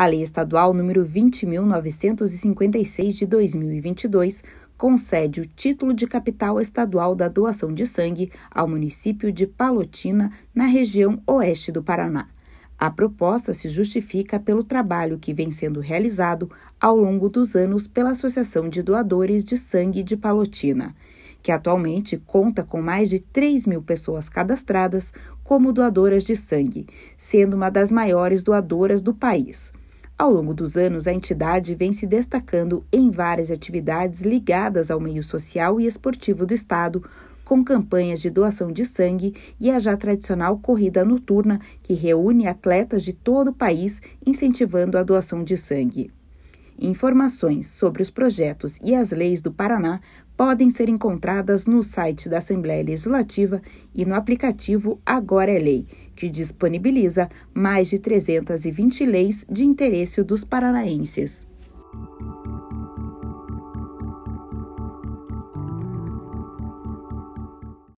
A Lei Estadual número 20.956 de 2022 concede o título de capital estadual da doação de sangue ao município de Palotina, na região oeste do Paraná. A proposta se justifica pelo trabalho que vem sendo realizado ao longo dos anos pela Associação de Doadores de Sangue de Palotina, que atualmente conta com mais de 3 mil pessoas cadastradas como doadoras de sangue, sendo uma das maiores doadoras do país. Ao longo dos anos, a entidade vem se destacando em várias atividades ligadas ao meio social e esportivo do Estado, com campanhas de doação de sangue e a já tradicional corrida noturna, que reúne atletas de todo o país incentivando a doação de sangue. Informações sobre os projetos e as leis do Paraná podem ser encontradas no site da Assembleia Legislativa e no aplicativo Agora é Lei, que disponibiliza mais de 320 leis de interesse dos paranaenses.